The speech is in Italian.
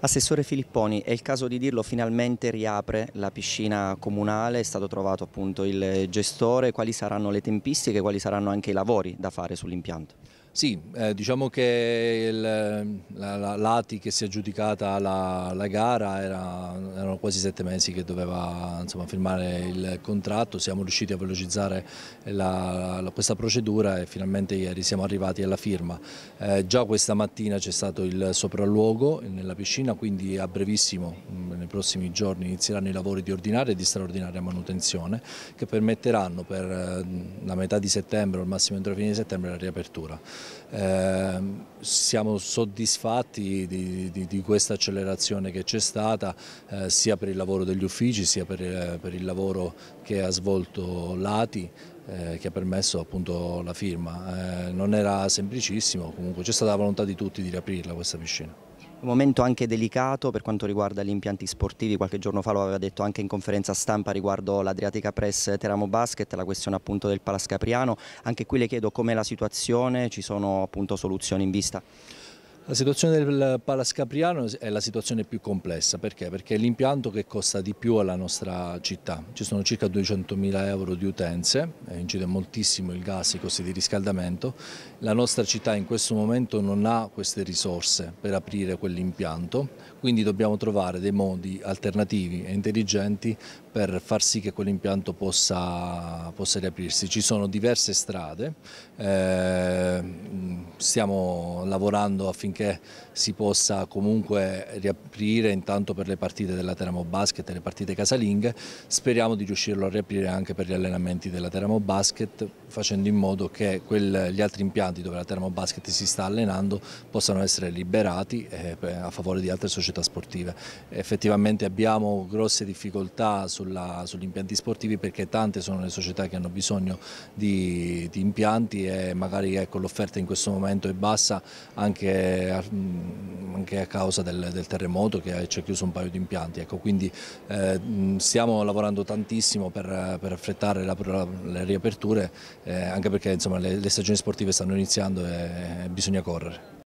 Assessore Filipponi, è il caso di dirlo, finalmente riapre la piscina comunale, è stato trovato appunto il gestore, quali saranno le tempistiche, quali saranno anche i lavori da fare sull'impianto? Sì, eh, diciamo che il, la, la, l'ATI che si è aggiudicata la, la gara era, erano quasi sette mesi che doveva insomma, firmare il contratto, siamo riusciti a velocizzare questa procedura e finalmente ieri siamo arrivati alla firma. Eh, già questa mattina c'è stato il sopralluogo nella piscina, quindi a brevissimo, prossimi giorni inizieranno i lavori di ordinaria e di straordinaria manutenzione che permetteranno per eh, la metà di settembre o al massimo entro la fine di settembre la riapertura. Eh, siamo soddisfatti di, di, di questa accelerazione che c'è stata eh, sia per il lavoro degli uffici sia per, per il lavoro che ha svolto l'ATI che ha permesso appunto la firma. non era semplicissimo, comunque c'è stata la volontà di tutti di riaprirla questa piscina. Un momento anche delicato per quanto riguarda gli impianti sportivi, qualche giorno fa lo aveva detto anche in conferenza stampa riguardo l'Adriatica Press Teramo Basket, la questione appunto del Palascapriano, anche qui le chiedo com'è la situazione, ci sono appunto soluzioni in vista? La situazione del Capriano è la situazione più complessa, perché? Perché è l'impianto che costa di più alla nostra città. Ci sono circa 200.000 euro di utenze, eh, incide moltissimo il gas, i costi di riscaldamento. La nostra città in questo momento non ha queste risorse per aprire quell'impianto, quindi dobbiamo trovare dei modi alternativi e intelligenti per far sì che quell'impianto possa, possa, riaprirsi. Ci sono diverse strade, eh, stiamo lavorando affinché affinché si possa comunque riaprire intanto per le partite della Teramo Basket e le partite casalinghe. Speriamo di riuscirlo a riaprire anche per gli allenamenti della Teramo Basket facendo in modo che quel, gli altri impianti dove la Teramo Basket si sta allenando possano essere liberati eh, a favore di altre società sportive. Effettivamente abbiamo grosse difficoltà sulla, sugli impianti sportivi perché tante sono le società che hanno bisogno di, di impianti e magari ecco, l'offerta in questo momento è bassa anche Mm, anche, a causa del, del, terremoto che ci ha chiuso un paio di impianti. Ecco, quindi eh, mm, stiamo lavorando tantissimo per, per affrettare la, la, le riaperture, eh, anche perché insomma, le, le, stagioni sportive stanno iniziando e bisogna correre.